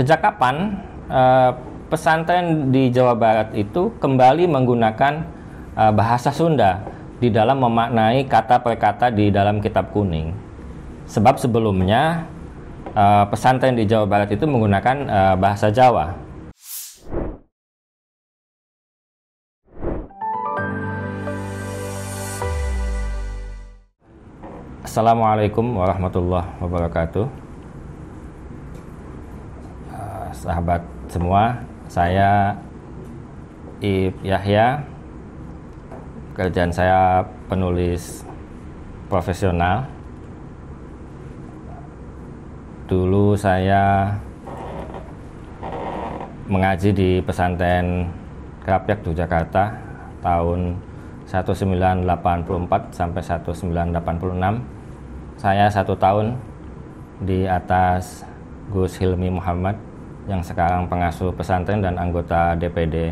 Sejak kapan uh, pesantren di Jawa Barat itu kembali menggunakan uh, bahasa Sunda di dalam memaknai kata per kata di dalam kitab kuning? Sebab sebelumnya uh, pesantren di Jawa Barat itu menggunakan uh, bahasa Jawa. Assalamualaikum warahmatullahi wabarakatuh. sahabat semua, saya Ib Yahya. Kerjaan saya penulis profesional. Dulu saya mengaji di pesantren Kerapyak Yogyakarta tahun 1984 sampai 1986. Saya satu tahun di atas Gus Hilmi Muhammad yang sekarang pengasuh pesantren dan anggota DPD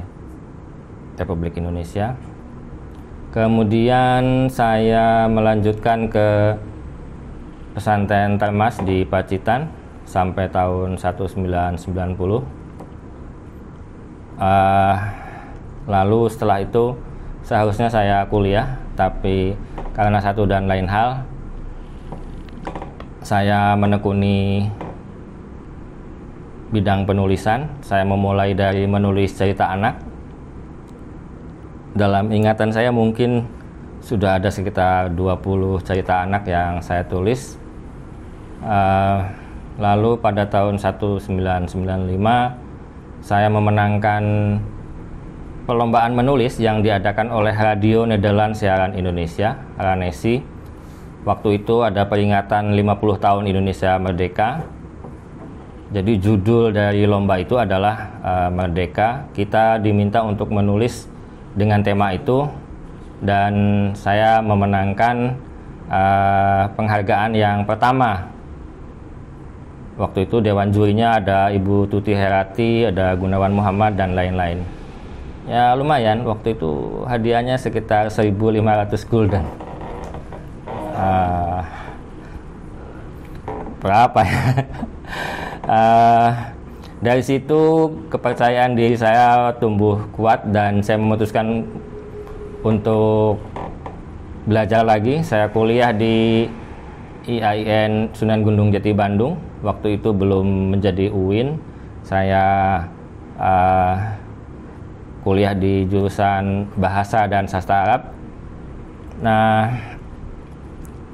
Republik Indonesia. Kemudian saya melanjutkan ke pesantren Termas di Pacitan sampai tahun 1990. Uh, ah, lalu setelah itu seharusnya saya kuliah, tapi karena satu dan lain hal, saya menekuni bidang penulisan. Saya memulai dari menulis cerita anak. Dalam ingatan saya mungkin sudah ada sekitar 20 cerita anak yang saya tulis. Uh, lalu pada tahun 1995 saya memenangkan perlombaan menulis yang diadakan oleh Radio Nederland Siaran Indonesia, RANESI. Waktu itu ada peringatan 50 tahun Indonesia Merdeka jadi judul dari lomba itu adalah uh, Merdeka. Kita diminta untuk menulis dengan tema itu dan saya memenangkan uh, penghargaan yang pertama. Waktu itu dewan jurinya ada Ibu Tuti Herati, ada Gunawan Muhammad dan lain-lain. Ya lumayan, waktu itu hadiahnya sekitar 1.500 gulden. Uh, berapa ya? uh, dari situ kepercayaan diri saya tumbuh kuat dan saya memutuskan untuk belajar lagi. Saya kuliah di IAIN Sunan Gunung Jati Bandung. Waktu itu belum menjadi UIN. Saya uh, kuliah di jurusan Bahasa dan Sastra Arab. Nah,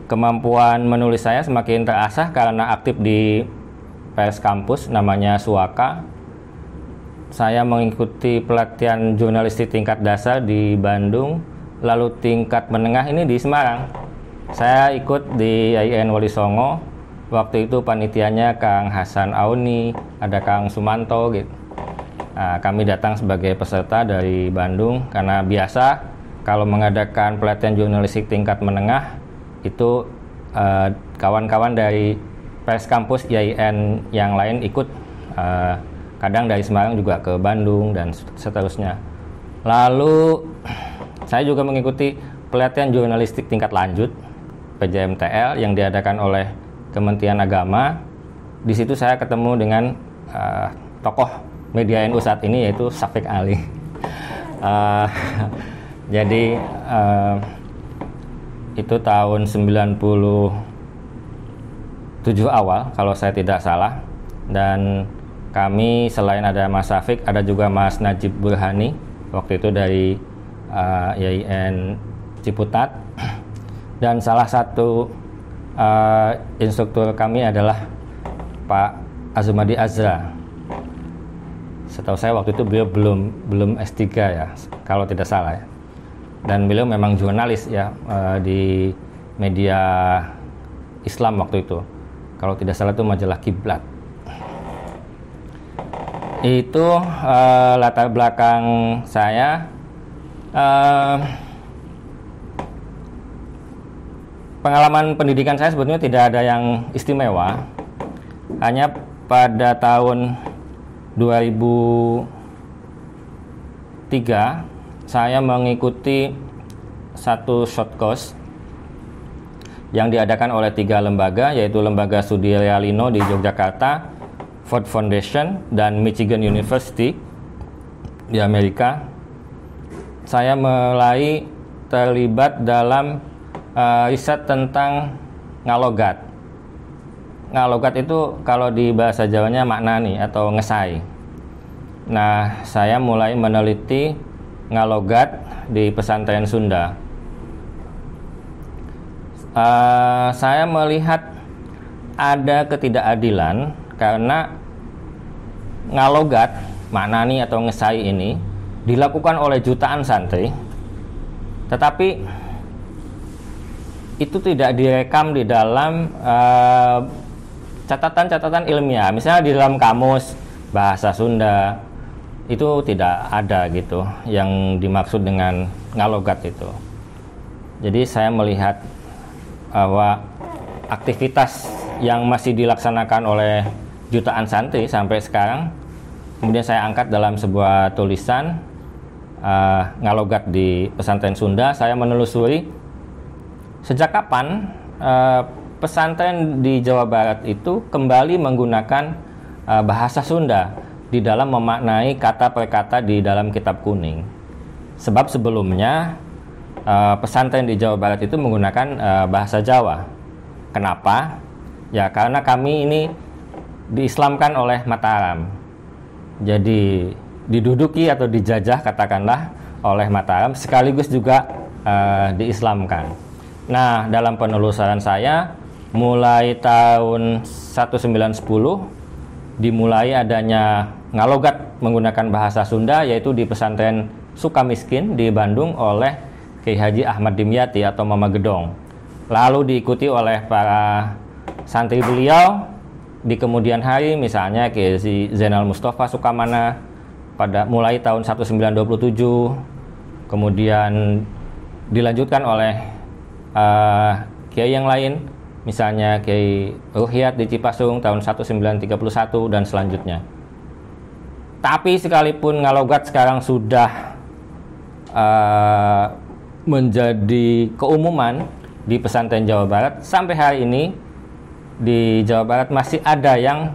kemampuan menulis saya semakin terasah karena aktif di PS kampus namanya Suaka. Saya mengikuti pelatihan jurnalistik tingkat dasar di Bandung, lalu tingkat menengah ini di Semarang. Saya ikut di IAIN Wali Songo. Waktu itu panitianya Kang Hasan Auni, ada Kang Sumanto gitu. Nah, kami datang sebagai peserta dari Bandung karena biasa kalau mengadakan pelatihan jurnalistik tingkat menengah itu eh, kawan-kawan eh, kawan -kawan dari pres kampus IAIN yang lain ikut uh, kadang dari Semarang juga ke Bandung dan seterusnya. Lalu saya juga mengikuti pelatihan jurnalistik tingkat lanjut PJMTL yang diadakan oleh Kementerian Agama. Di situ saya ketemu dengan uh, tokoh media NU saat ini yaitu Safik Ali. uh, jadi uh, itu tahun 90 Tujuh awal kalau saya tidak salah dan kami selain ada Mas Safik ada juga Mas Najib Burhani waktu itu dari uh, eh, YIN Ciputat dan salah satu uh, instruktur kami adalah Pak Azumadi Azra setahu saya waktu itu beliau belum belum S3 ya kalau tidak salah ya dan beliau memang jurnalis ya uh, di media Islam waktu itu kalau tidak salah itu majalah Kiblat itu uh, latar belakang saya uh, pengalaman pendidikan saya sebetulnya tidak ada yang istimewa hanya pada tahun 2003 saya mengikuti satu short course yang diadakan oleh tiga lembaga yaitu Lembaga Studi Realino di Yogyakarta, Ford Foundation dan Michigan University di Amerika. Saya mulai terlibat dalam uh, riset tentang ngalogat. Ngalogat itu kalau di bahasa Jawanya maknani atau ngesai. Nah, saya mulai meneliti ngalogat di pesantren Sunda uh, saya melihat ada ketidakadilan karena ngalogat maknani atau ngesai ini dilakukan oleh jutaan santri tetapi itu tidak direkam di dalam eh, catatan-catatan uh, ilmiah misalnya di dalam kamus bahasa Sunda itu tidak ada gitu yang dimaksud dengan ngalogat itu jadi saya melihat bahwa aktivitas yang masih dilaksanakan oleh jutaan santri sampai sekarang kemudian saya angkat dalam sebuah tulisan uh, ngalogat di pesantren Sunda saya menelusuri sejak kapan uh, pesantren di Jawa Barat itu kembali menggunakan uh, bahasa Sunda di dalam memaknai kata kata di dalam kitab kuning sebab sebelumnya Eh, pesantren di Jawa Barat itu menggunakan uh, bahasa Jawa. Kenapa? Ya karena kami ini diislamkan oleh Mataram. Jadi diduduki atau dijajah katakanlah oleh Mataram sekaligus juga uh, diislamkan. Nah, dalam penelusuran saya mulai tahun 1910 dimulai adanya ngalogat menggunakan bahasa Sunda yaitu di pesantren Sukamiskin di Bandung oleh Kiai Haji Ahmad Dimyati atau Mama Gedong. Lalu diikuti oleh para santri beliau di kemudian hari misalnya Kiai Zainal Mustafa Sukamana pada mulai tahun 1927 kemudian dilanjutkan oleh uh, kiai yang lain misalnya Kiai Ruhiat di Cipasung tahun 1931 dan selanjutnya. Tapi sekalipun Ngalogat sekarang sudah uh, menjadi keumuman di pesantren Jawa Barat sampai hari ini di Jawa Barat masih ada yang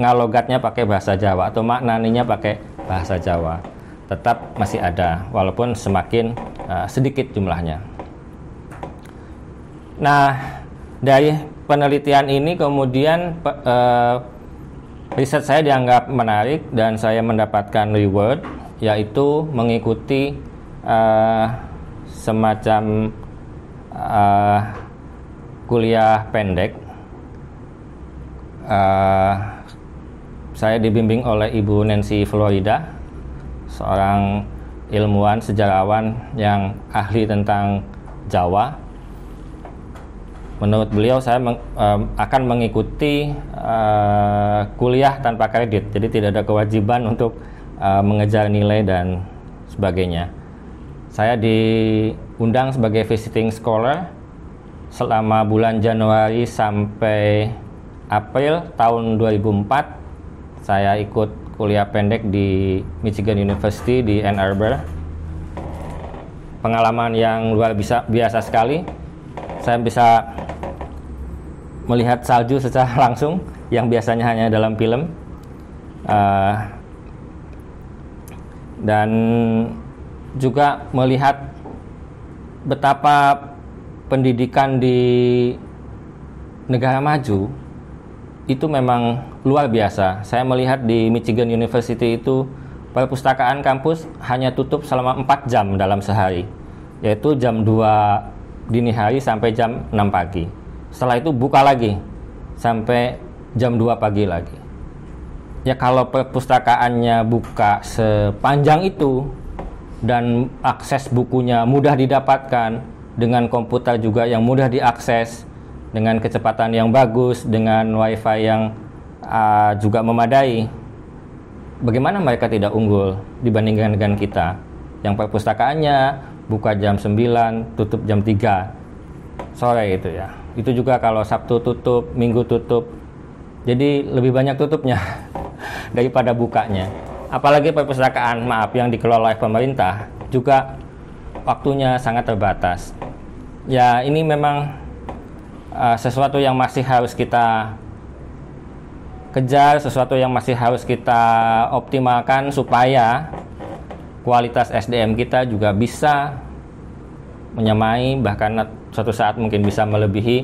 ngalogatnya pakai bahasa Jawa atau maknanya pakai bahasa Jawa tetap masih ada walaupun semakin uh, sedikit jumlahnya. Nah dari penelitian ini kemudian uh, riset saya dianggap menarik dan saya mendapatkan reward yaitu mengikuti uh, semacam uh, kuliah pendek. Uh, saya dibimbing oleh Ibu Nancy Florida, seorang ilmuwan sejarawan yang ahli tentang Jawa. Menurut beliau, saya meng, um, akan mengikuti uh, kuliah tanpa kredit, jadi tidak ada kewajiban untuk uh, mengejar nilai dan sebagainya. Saya diundang sebagai visiting scholar selama bulan Januari sampai April tahun 2004. Saya ikut kuliah pendek di Michigan University di Ann Arbor. Pengalaman yang luar biasa, biasa sekali. Saya bisa melihat salju secara langsung yang biasanya hanya dalam film. Uh, dan juga melihat betapa pendidikan di negara maju itu memang luar biasa. Saya melihat di Michigan University itu perpustakaan kampus hanya tutup selama 4 jam dalam sehari, yaitu jam 2 dini hari sampai jam 6 pagi. Setelah itu buka lagi sampai jam 2 pagi lagi. Ya kalau perpustakaannya buka sepanjang itu, dan akses bukunya mudah didapatkan dengan komputer juga yang mudah diakses dengan kecepatan yang bagus dengan wifi yang uh, juga memadai bagaimana mereka tidak unggul dibandingkan dengan kita yang perpustakaannya buka jam 9 tutup jam 3 sore itu ya itu juga kalau Sabtu tutup Minggu tutup jadi lebih banyak tutupnya daripada bukanya apalagi perpustakaan maaf yang dikelola oleh pemerintah juga waktunya sangat terbatas. Ya, ini memang uh, sesuatu yang masih harus kita kejar, sesuatu yang masih harus kita optimalkan supaya kualitas SDM kita juga bisa menyamai bahkan suatu saat mungkin bisa melebihi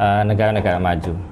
eh, negara-negara uh, negara -negara maju.